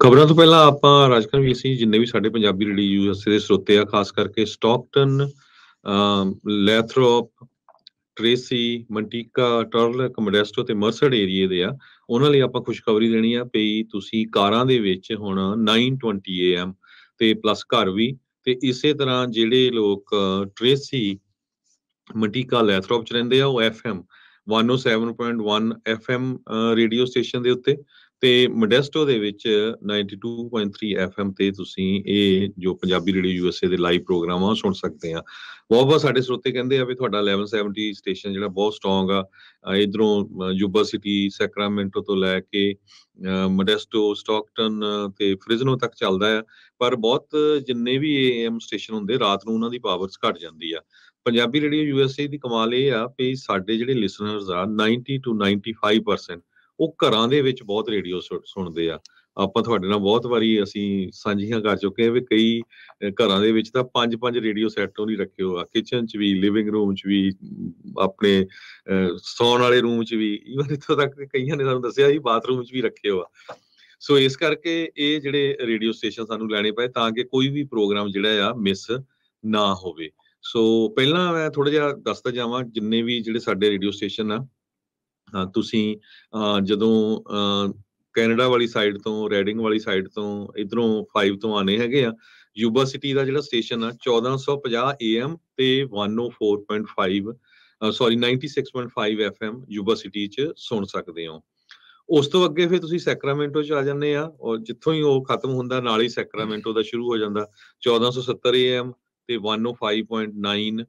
ਖਬਰਾਂ ਤੋਂ ਪਹਿਲਾਂ ਆਪਾਂ ਰਾਜਕਰਨ ਵੀ ਅਸੀਂ ਜਿੰਨੇ ਵੀ ਸਾਡੇ ਪੰਜਾਬੀ ਰੇਡੀਓ ਯੂਐਸਏ ਦੇ ਸਰੋਤੇ ਆ ਖਾਸ ਕਰਕੇ ਸਟਾਕਟਨ ਲੈਥਰੋਪ ਟ੍ਰੇਸੀ ਮੰਟੀਕਾ ਟਰਲ ਕਮਡੈਸਟੋ ਤੇ ਮਰਸਡ ਏਰੀਏ ਦੇ ਆ ਉਹਨਾਂ ਲਈ ਆਪਾਂ ਖੁਸ਼ਖਬਰੀ ਦੇਣੀ ਆ ਪਈ ਤੁਸੀਂ ਕਾਰਾਂ ਦੇ ਵਿੱਚ ਹੁਣ 9:20 ਏਐਮ ਤੇ ਪਲੱਸ ਘਰ ਵੀ ਤੇ ਇਸੇ ਤਰ੍ਹਾਂ ਜਿਹੜੇ ਲੋਕ ਟ੍ਰੇਸੀ ਮੰਟੀਕਾ ਲੈਥਰੋਪ ਚ ਰਹਿੰਦੇ ਆ ਉਹ ਐਫਐਮ 107.1 ਐਫਐਮ ਰੇਡੀਓ ਸਟੇਸ਼ਨ ਦੇ ਉੱਤੇ ਤੇ ਮੋਡੈਸਟੋ ਦੇ ਵਿੱਚ 92.3 ਐਫਐਮ ਤੇ ਤੁਸੀਂ ਇਹ ਜੋ ਪੰਜਾਬੀ ਰੇਡੀਓ ਯੂਐਸਏ ਦੇ ਲਾਈਵ ਪ੍ਰੋਗਰਾਮ ਆ ਸੁਣ ਸਕਦੇ ਆ ਬਹੁਤ ਬਹੁਤ ਸਾਡੇ ਸਰੋਤੇ ਕਹਿੰਦੇ ਆ ਵੀ ਤੁਹਾਡਾ 1170 ਸਟੇਸ਼ਨ ਜਿਹੜਾ ਬਹੁਤ ਸਟਰੋਂਗ ਆ ਇਧਰੋਂ ਜੁਬਾ ਸਿਟੀ ਸੈਕਰਾਮੈਂਟੋ ਤੋਂ ਲੈ ਕੇ ਮੋਡੈਸਟੋ ਸਟਾਕਟਨ ਤੇ ਫ੍ਰਿਜ਼ਨੋ ਤੱਕ ਚੱਲਦਾ ਆ ਪਰ ਬਹੁਤ ਜਿੰਨੇ ਵੀ ਏਐਮ ਸਟੇਸ਼ਨ ਹੁੰਦੇ ਰਾਤ ਨੂੰ ਉਹਨਾਂ ਦੀ ਪਾਵਰਸ ਘਟ ਜਾਂਦੀ ਆ ਪੰਜਾਬੀ ਰੇਡੀਓ ਯੂਐਸਏ ਦੀ ਕਮਾਲ ਇਹ ਆ ਕਿ ਸਾਡੇ ਜਿਹੜੇ ਲਿਸਨਰਸ ਆ 90 ਤੋਂ 95% ਉਹ ਘਰਾਂ ਦੇ ਵਿੱਚ ਬਹੁਤ ਰੇਡੀਓ ਸੁਣਦੇ ਆ ਆਪਾਂ ਤੁਹਾਡੇ ਨਾਲ ਬਹੁਤ ਵਾਰੀ ਅਸੀਂ ਸਾਂਝੀਆਂ ਕਰ ਚੁੱਕੇ ਆ ਵੀ ਕਈ ਘਰਾਂ ਦੇ ਵਿੱਚ ਤਾਂ ਪੰਜ ਪੰਜ ਰੇਡੀਓ ਸੈੱਟ ਉਹਨੀ ਰੱਖੇ ਹੋ ਆ ਕਿਚਨ 'ਚ ਵੀ ਲਿਵਿੰਗ ਰੂਮ 'ਚ ਵੀ ਆਪਣੇ ਸੌਣ ਵਾਲੇ ਰੂਮ 'ਚ ਵੀ ਇਵਨ ਇਥੋਂ ਤੱਕ ਕਈਆਂ ਨੇ ਸਾਨੂੰ ਦੱਸਿਆ ਜੀ ਬਾਥਰੂਮ 'ਚ ਵੀ ਰੱਖੇ ਹੋ ਆ ਸੋ ਇਸ ਕਰਕੇ ਇਹ ਜਿਹੜੇ ਰੇਡੀਓ ਸਟੇਸ਼ਨ ਸਾਨੂੰ ਲੈਣੇ ਪਏ ਤਾਂ ਕਿ ਕੋਈ ਵੀ ਪ੍ਰੋਗਰਾਮ ਜਿਹੜਾ ਆ ਮਿਸ ਨਾ ਹੋਵੇ ਸੋ ਪਹਿਲਾਂ ਮੈਂ ਥੋੜਾ ਜਿਹਾ ਦੱਸਦਾ ਜਾਵਾਂ ਜਿੰਨੇ ਵੀ ਜਿਹੜੇ ਸਾਡੇ ਰੇਡੀਓ ਸਟੇਸ਼ਨ ਆ ਤੁਸੀਂ ਜਦੋਂ ਕੈਨੇਡਾ ਵਾਲੀ ਸਾਈਡ ਤੋਂ ਰੈਡਿੰਗ ਵਾਲੀ ਸਾਈਡ ਤੋਂ ਇਧਰੋਂ 5 ਤੋਂ ਆਨੇ ਹੈਗੇ ਆ ਯੂਬਾ ਸਿਟੀ ਦਾ ਜਿਹੜਾ ਸਟੇਸ਼ਨ ਆ 1450 ਏਐਮ ਤੇ 104.5 ਸੌਰੀ 96.5 ਐਫਐਮ ਯੂਬਾ ਸਿਟੀ 'ਚ ਸੁਣ ਸਕਦੇ ਹੋ ਉਸ ਤੋਂ ਅੱਗੇ ਫਿਰ ਤੁਸੀਂ ਸੈਕਰਾਮੈਂਟੋ ਚ ਆ ਜਾਂਦੇ ਆ ਔਰ ਜਿੱਥੋਂ ਹੀ ਉਹ ਖਤਮ ਹੁੰਦਾ ਨਾਲ ਹੀ ਸੈਕਰਾਮੈਂਟੋ ਦਾ ਸ਼ੁਰੂ ਹੋ ਜਾਂਦਾ 1470 ਏਐਮ ਤੇ 105.9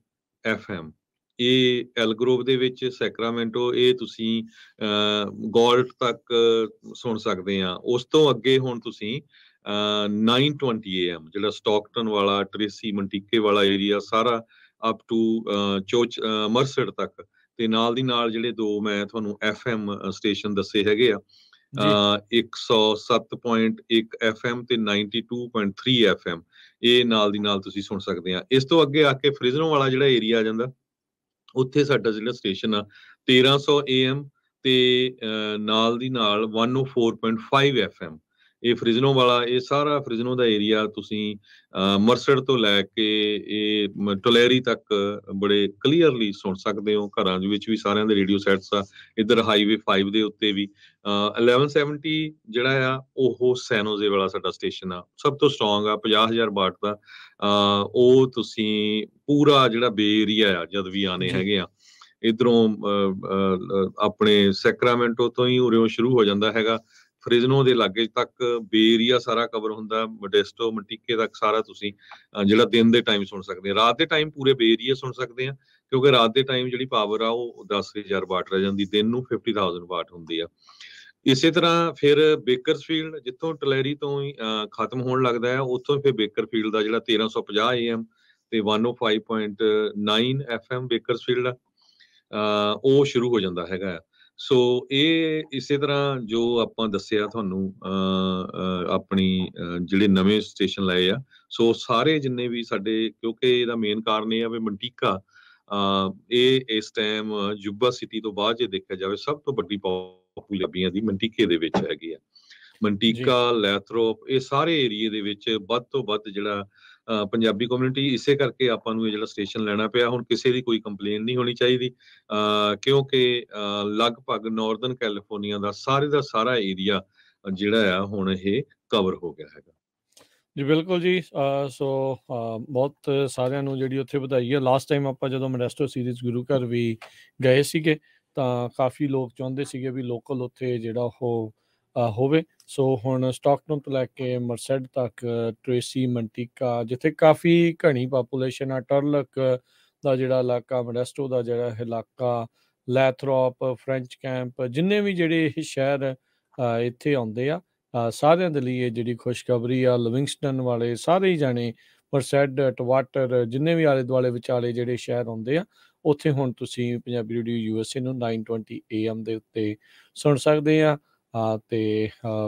ਐਫਐਮ ਇਹ ਐਲਗਰੋਵ ਦੇ ਵਿੱਚ ਸੈਕਰਾਮੈਂਟੋ ਇਹ ਤੁਸੀਂ ਗੋਲਟ ਤੱਕ ਸੁਣ ਸਕਦੇ ਆ ਉਸ ਤੋਂ ਅੱਗੇ ਹੁਣ ਤੁਸੀਂ 9:20 ਏਐਮ ਜਿਹੜਾ ਸਟਾਕਟਨ ਵਾਲਾ ਟ੍ਰੇਸੀ ਮੰਟੀਕੇ ਵਾਲਾ ਏਰੀਆ ਸਾਰਾ ਅਪ ਟੂ ਚੋਚ ਮਰਸਡ ਤੱਕ ਤੇ ਨਾਲ ਦੀ ਨਾਲ ਜਿਹੜੇ ਦੋ ਮੈਂ ਤੁਹਾਨੂੰ ਐਫ ਐਮ ਸਟੇਸ਼ਨ ਦੱਸੇ ਹੈਗੇ ਆ 107.1 ਐਫ ਐਮ ਤੇ 92.3 ਐਫ ਐਮ ਇਹ ਨਾਲ ਦੀ ਨਾਲ ਤੁਸੀਂ ਸੁਣ ਸਕਦੇ ਆ ਇਸ ਤੋਂ ਅੱਗੇ ਆ ਕੇ ਫ੍ਰਿਜ਼ਨੋ ਵਾਲਾ ਜਿਹੜਾ ਏਰੀਆ ਆ ਜਾਂਦਾ ਉੱਥੇ ਸਾਡਾ ਜਿਹੜਾ ਸਟੇਸ਼ਨ ਆ 1300 AM ਤੇ ਨਾਲ ਦੀ ਨਾਲ 104.5 FM ਇਹ ਫ੍ਰਿਜਨੋ ਵਾਲਾ ਇਹ ਸਾਰਾ ਫ੍ਰਿਜਨੋ ਦਾ ਏਰੀਆ ਤੁਸੀਂ ਮਰਸੜ ਤੋਂ ਲੈ ਕੇ ਇਹ ਟੋਲੇਰੀ ਤੱਕ ਬੜੇ ਕਲੀਅਰਲੀ ਸੁਣ ਸਕਦੇ ਹੋ ਘਰਾਂ ਦੇ ਵਿੱਚ ਵੀ ਸਾਰਿਆਂ ਦੇ ਰੇਡੀਓ ਸੈਟਸ ਆ ਇਧਰ ਹਾਈਵੇ 5 ਦੇ ਉੱਤੇ ਵੀ 1170 ਜਿਹੜਾ ਆ ਉਹ ਸੈਨੋਜ਼ੇ ਵਾਲਾ ਸਾਡਾ ਸਟੇਸ਼ਨ ਆ ਸਭ ਤੋਂ ਸਟਰੋਂਗ ਆ 50000 ਬਾਟ ਦਾ ਉਹ ਤੁਸੀਂ ਪੂਰਾ ਜਿਹੜਾ ਬੇ ਏਰੀਆ ਆ ਜਦ ਵੀ ਆਨੇ ਹੈਗੇ ਆ ਇਧਰੋਂ ਆਪਣੇ ਸੈਕਰਾਮੈਂਟੋ ਤੋਂ ਹੀ ਉਰੇੋਂ ਸ਼ੁਰੂ ਹੋ ਜਾਂਦਾ ਹੈਗਾ ਫ੍ਰਿਜ਼ਨੋ ਦੇ ਲਾਗੇ ਤੱਕ ਬੇਰੀਆ ਸਾਰਾ ਕਵਰ ਹੁੰਦਾ ਮੋਡੈਸਟੋ ਮਟਿੱਕੇ ਤੱਕ ਸਾਰਾ ਤੁਸੀਂ ਜਿਹੜਾ ਦਿਨ ਦੇ ਟਾਈਮ ਸੁਣ ਸਕਦੇ ਆ ਰਾਤ ਦੇ ਟਾਈਮ ਪੂਰੇ ਬੇਰੀਆ ਸੁਣ ਸਕਦੇ ਆ ਕਿਉਂਕਿ ਰਾਤ ਦੇ ਟਾਈਮ ਜਿਹੜੀ ਪਾਵਰ ਆ ਉਹ 10000 ਵਾਟ ਰਹਿ ਜਾਂਦੀ ਦਿਨ ਨੂੰ 50000 ਵਾਟ ਹੁੰਦੀ ਆ ਇਸੇ ਤਰ੍ਹਾਂ ਫਿਰ ਬੇਕਰਸਫੀਲਡ ਜਿੱਥੋਂ ਟਲੈਰੀ ਤੋਂ ਹੀ ਖਤਮ ਹੋਣ ਲੱਗਦਾ ਹੈ ਉੱਥੋਂ ਫਿਰ ਬੇਕਰਫੀਲਡ ਦਾ ਜਿਹੜਾ 1350 ਏਐਮ ਤੇ 105.9 ਐਫਐਮ ਬੇਕਰਸਫੀਲਡ ਉਹ ਸ਼ੁਰੂ ਹੋ ਜਾਂਦਾ ਹੈਗਾ ਸੋ ਇਹ ਇਸੇ ਤਰ੍ਹਾਂ ਜੋ ਆਪਾਂ ਦੱਸਿਆ ਤੁਹਾਨੂੰ ਆਪਣੀ ਜਿਹੜੇ ਨਵੇਂ ਸਟੇਸ਼ਨ ਲਏ ਆ ਸੋ ਸਾਰੇ ਜਿੰਨੇ ਵੀ ਸਾਡੇ ਕਿਉਂਕਿ ਇਹਦਾ ਮੇਨ ਕਾਰਨ ਇਹ ਆ ਵੀ ਮੰਟੀਕਾ ਇਹ ਇਸ ਟਾਈਮ ਜੁਬਾ ਸਿਟੀ ਤੋਂ ਬਾਅਦ ਜੇ ਦੇਖਿਆ ਜਾਵੇ ਸਭ ਤੋਂ ਵੱਡੀ ਪੋਪੂਲੇਬੀਆਂ ਦੀ ਮੰਟੀਕੇ ਦੇ ਵਿੱਚ ਹੈਗੀ ਆ ਮੰਟੀਕਾ ਲੈਥਰੋਪ ਇਹ ਸਾਰੇ ਏਰੀਏ ਦੇ ਵਿੱਚ ਵੱਧ ਤੋਂ ਵੱਧ ਜਿਹੜਾ ਪੰਜਾਬੀ ਕਮਿਊਨਿਟੀ ਇਸੇ ਕਰਕੇ ਆਪਾਂ ਨੂੰ ਇਹ ਜਿਹੜਾ ਸਟੇਸ਼ਨ ਲੈਣਾ ਪਿਆ ਹੁਣ ਕਿਸੇ ਦੀ ਕੋਈ ਕੰਪਲੇਨ ਨਹੀਂ ਹੋਣੀ ਚਾਹੀਦੀ ਕਿਉਂਕਿ ਲਗਭਗ ਨਾਰਥਰਨ ਕੈਲੀਫੋਰਨੀਆ ਦਾ ਸਾਰੇ ਦਾ ਸਾਰਾ ਏਰੀਆ ਜਿਹੜਾ ਆ ਹੁਣ ਇਹ ਕਵਰ ਹੋ ਗਿਆ ਹੈਗਾ ਜੀ ਬਿਲਕੁਲ ਜੀ ਸੋ ਬਹੁਤ ਸਾਰਿਆਂ ਨੂੰ ਜਿਹੜੀ ਉੱਥੇ ਵਧਾਈ ਹੈ ਲਾਸਟ ਟਾਈਮ ਆਪਾਂ ਜਦੋਂ ਮਨੈਸਟੋ ਸੀਰੀਜ਼ ਗੁਰੂ ਘਰ ਵੀ ਗਏ ਸੀਗੇ ਤਾਂ ਕਾਫੀ ਲੋਕ ਚਾਹੁੰਦੇ ਸੀਗੇ ਵੀ ਲੋਕਲ ਉੱਥੇ ਜਿਹੜਾ ਉਹ ਹੋਵੇ ਸੋ ਹੁਣ ਸਟਾਕਟਨ ਤੋਂ ਲੈ ਕੇ ਮਰਸੈਡ ਤੱਕ ਟ੍ਰੇਸੀ ਮੰਟੀਕਾ ਜਿੱਥੇ ਕਾਫੀ ਘਣੀ ਪਾਪੂਲੇਸ਼ਨ ਆ ਟਰਲਕ ਦਾ ਜਿਹੜਾ ਇਲਾਕਾ ਮਡੈਸਟੋ ਦਾ ਜਿਹੜਾ ਇਲਾਕਾ ਲੈਥਰੋਪ ਫ੍ਰੈਂਚ ਕੈਂਪ ਜਿੰਨੇ ਵੀ ਜਿਹੜੇ ਇਹ ਸ਼ਹਿਰ ਇੱਥੇ ਆਉਂਦੇ ਆ ਸਾਰਿਆਂ ਦੇ ਲਈ ਇਹ ਜਿਹੜੀ ਖੁਸ਼ਖਬਰੀ ਆ ਲਿਵਿੰਗਸਟਨ ਵਾਲੇ ਸਾਰੇ ਹੀ ਜਾਣੇ ਮਰਸੈਡ ਟਵਾਟਰ ਜਿੰਨੇ ਵੀ ਆਲੇ ਦੁਆਲੇ ਵਿਚਾਲੇ ਜਿਹੜੇ ਸ਼ਹਿਰ ਆਉਂਦੇ ਆ ਉੱਥੇ ਹੁਣ ਤੁਸੀਂ ਪੰਜਾਬੀ ਰੇਡੀਓ ਯੂਐਸਏ ਨੂੰ 9:20 ਏਐਮ ਦੇ ਉੱਤੇ ਸੁਣ ਸਕਦੇ ਆ ਤੇ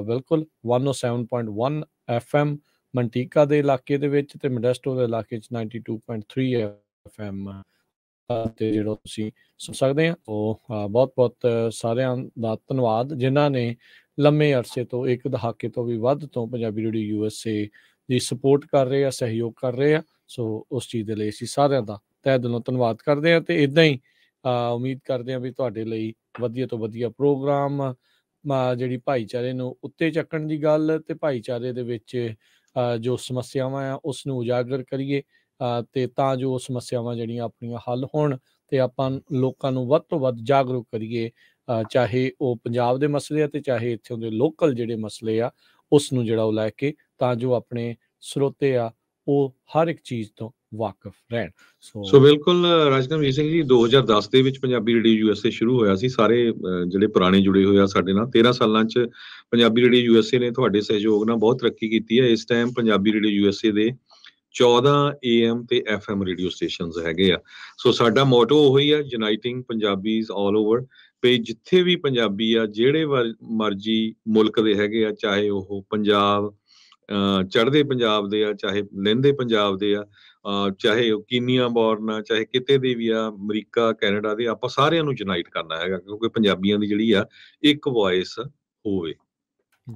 ਬਿਲਕੁਲ 107.1 FM ਮੰਟੀਕਾ ਦੇ ਇਲਾਕੇ ਦੇ ਵਿੱਚ ਤੇ ਮਿਡਸਟੋ ਦੇ ਇਲਾਕੇ 'ਚ 92.3 FM ਤੇ ਜਿਹੜਾ ਤੁਸੀਂ ਸੁਣ ਸਕਦੇ ਆ ਉਹ ਬਹੁਤ-ਬਹੁਤ ਸਾਰਿਆਂ ਦਾ ਧੰਨਵਾਦ ਜਿਨ੍ਹਾਂ ਨੇ ਲੰਮੇ ਅਰਸੇ ਤੋਂ ਇੱਕ ਦਹਾਕੇ ਤੋਂ ਵੀ ਵੱਧ ਤੋਂ ਪੰਜਾਬੀ ਰੇਡੀਓ ਯੂਐਸਏ ਦੀ ਸਪੋਰਟ ਕਰ ਰਹੇ ਆ ਸਹਿਯੋਗ ਕਰ ਰਹੇ ਆ ਸੋ ਉਸ ਚੀਜ਼ ਦੇ ਲਈ ਅਸੀਂ ਸਾਰਿਆਂ ਦਾ ਤਹਿ ਦਿਲੋਂ ਧੰਨਵਾਦ ਕਰਦੇ ਆ ਤੇ ਇਦਾਂ ਹੀ ਉਮੀਦ ਕਰਦੇ ਆ ਵੀ ਤੁਹਾਡੇ ਲਈ ਵਧੀਆ ਤੋਂ ਵਧੀਆ ਪ੍ਰੋਗਰਾਮ ਜਿਹੜੀ ਭਾਈਚਾਰੇ ਨੂੰ ਉੱਤੇ ਚੱਕਣ ਦੀ ਗੱਲ ਤੇ ਭਾਈਚਾਰੇ ਦੇ ਵਿੱਚ ਜੋ ਸਮੱਸਿਆਵਾਂ ਆ ਉਸ ਨੂੰ ਉਜਾਗਰ ਕਰੀਏ ਤੇ ਤਾਂ ਜੋ ਸਮੱਸਿਆਵਾਂ ਜਿਹੜੀਆਂ ਆਪਣੀਆਂ ਹੱਲ ਹੋਣ ਤੇ ਆਪਾਂ ਲੋਕਾਂ ਨੂੰ ਵੱਧ ਤੋਂ ਵੱਧ ਜਾਗਰੂਕ ਕਰੀਏ ਚਾਹੇ ਉਹ ਪੰਜਾਬ ਦੇ ਮਸਲੇ ਆ ਤੇ ਚਾਹੇ ਇੱਥੋਂ ਦੇ ਲੋਕਲ ਜਿਹੜੇ ਮਸਲੇ ਆ ਉਸ ਨੂੰ ਜਿਹੜਾ ਉਹ ਲੈ ਕੇ ਤਾਂ ਜੋ ਆਪਣੇ ਸਰੋਤੇ ਆ ਉਹ ਹਰ ਇੱਕ ਚੀਜ਼ ਤੋਂ ਵਾਕਫ ਰਹਿਣ ਸੋ ਸੋ ਬਿਲਕੁਲ ਰਾਜਕਰਨ ਸਿੰਘ ਜੀ 2010 ਦੇ ਵਿੱਚ ਪੰਜਾਬੀ ਰੇਡੀਓ ਯੂਐਸਏ ਸ਼ੁਰੂ ਹੋਇਆ ਸੀ ਸਾਰੇ ਜਿਹੜੇ ਪੁਰਾਣੇ ਜੁੜੇ ਹੋਏ ਆ ਸਾਡੇ ਨਾਲ 13 ਸਾਲਾਂ 'ਚ ਪੰਜਾਬੀ ਰੇਡੀਓ ਯੂਐਸਏ ਨੇ ਤੁਹਾਡੇ ਸਹਿਯੋਗ ਨਾਲ ਬਹੁਤ ਤਰੱਕੀ ਕੀਤੀ ਹੈ ਇਸ ਟਾਈਮ ਪੰਜਾਬੀ ਰੇਡੀਓ ਯੂਐਸਏ ਦੇ 14 AM ਤੇ FM ਰੇਡੀਓ ਸਟੇਸ਼ਨਸ ਹੈਗੇ ਆ ਸੋ ਸਾਡਾ ਮੋਟੋ ਉਹੀ ਆ ਯੂਨਾਈਟਿੰਗ ਪੰਜਾਬੀਜ਼ ਆਲ ਓਵਰ ਪੇ ਜਿੱਥੇ ਵੀ ਪੰਜਾਬੀ ਆ ਜਿਹੜੇ ਮਰਜੀ ਮੁਲਕ ਦੇ ਹੈਗੇ ਆ ਚਾਹੇ ਉਹ ਪੰਜਾਬ ਚੜ੍ਹਦੇ ਪੰਜਾਬ ਦੇ ਆ ਚਾਹੇ ਲਹਿੰਦੇ ਪੰਜਾਬ ਦੇ ਆ ਚਾਹੇ ਉਹ ਕੀਨੀਆ ਬੌਰਨ ਆ ਚਾਹੇ ਕਿਤੇ ਦੇ ਵੀ ਆ ਅਮਰੀਕਾ ਕੈਨੇਡਾ ਦੇ ਆਪਾਂ ਸਾਰਿਆਂ ਨੂੰ ਯੂਨਾਈਟ ਕਰਨਾ ਹੈਗਾ ਕਿਉਂਕਿ ਪੰਜਾਬੀਆਂ ਦੀ ਜਿਹੜੀ ਆ ਇੱਕ ਵੌਇਸ ਹੋਵੇ